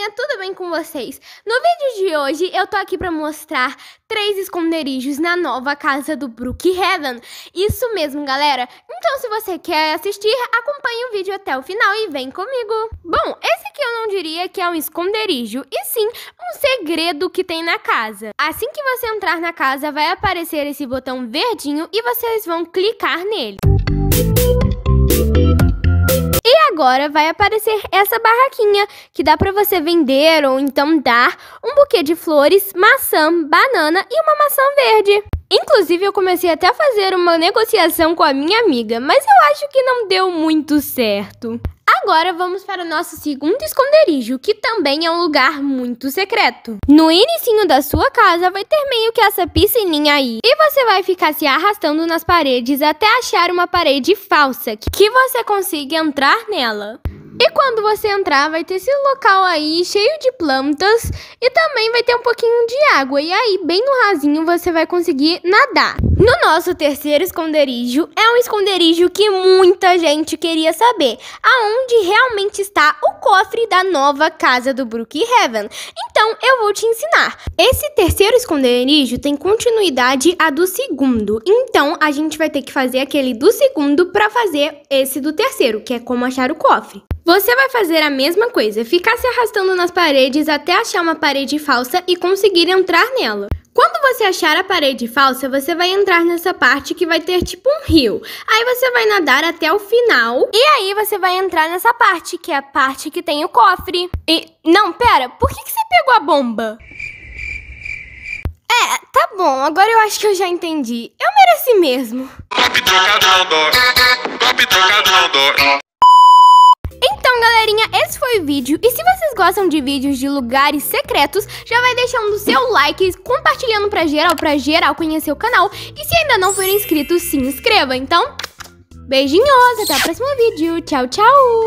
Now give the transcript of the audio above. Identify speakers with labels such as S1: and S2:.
S1: galerinha, tudo bem com vocês? No vídeo de hoje eu tô aqui pra mostrar três esconderijos na nova casa do Brookhaven. Isso mesmo, galera. Então se você quer assistir, acompanhe o vídeo até o final e vem comigo. Bom, esse aqui eu não diria que é um esconderijo, e sim um segredo que tem na casa. Assim que você entrar na casa, vai aparecer esse botão verdinho e vocês vão clicar nele. agora vai aparecer essa barraquinha que dá para você vender ou então dar um buquê de flores, maçã, banana e uma maçã verde. Inclusive, eu comecei até a fazer uma negociação com a minha amiga, mas eu acho que não deu muito certo. Agora vamos para o nosso segundo esconderijo, que também é um lugar muito secreto. No inicinho da sua casa vai ter meio que essa piscininha aí, e você vai ficar se arrastando nas paredes até achar uma parede falsa, que você consiga entrar nela. E quando você entrar, vai ter esse local aí cheio de plantas e também vai ter um pouquinho de água. E aí, bem no rasinho, você vai conseguir nadar. No nosso terceiro esconderijo, é um esconderijo que muita gente queria saber aonde realmente está o cofre da nova casa do Brookhaven. Então, então, eu vou te ensinar. Esse terceiro esconderijo tem continuidade a do segundo. Então, a gente vai ter que fazer aquele do segundo para fazer esse do terceiro, que é como achar o cofre. Você vai fazer a mesma coisa, ficar se arrastando nas paredes até achar uma parede falsa e conseguir entrar nela. Quando você achar a parede falsa, você vai entrar nessa parte que vai ter tipo um rio. Aí você vai nadar até o final. E aí você vai entrar nessa parte, que é a parte que tem o cofre. E. Não, pera, por que, que você pegou a bomba? É, tá bom, agora eu acho que eu já entendi. Eu mereci mesmo. Então, galerinha, esse foi o vídeo. E se você gostam de vídeos de lugares secretos, já vai deixando o seu like, compartilhando pra geral, pra geral conhecer o canal. E se ainda não for inscrito, se inscreva. Então, beijinhos, até o próximo vídeo. Tchau, tchau!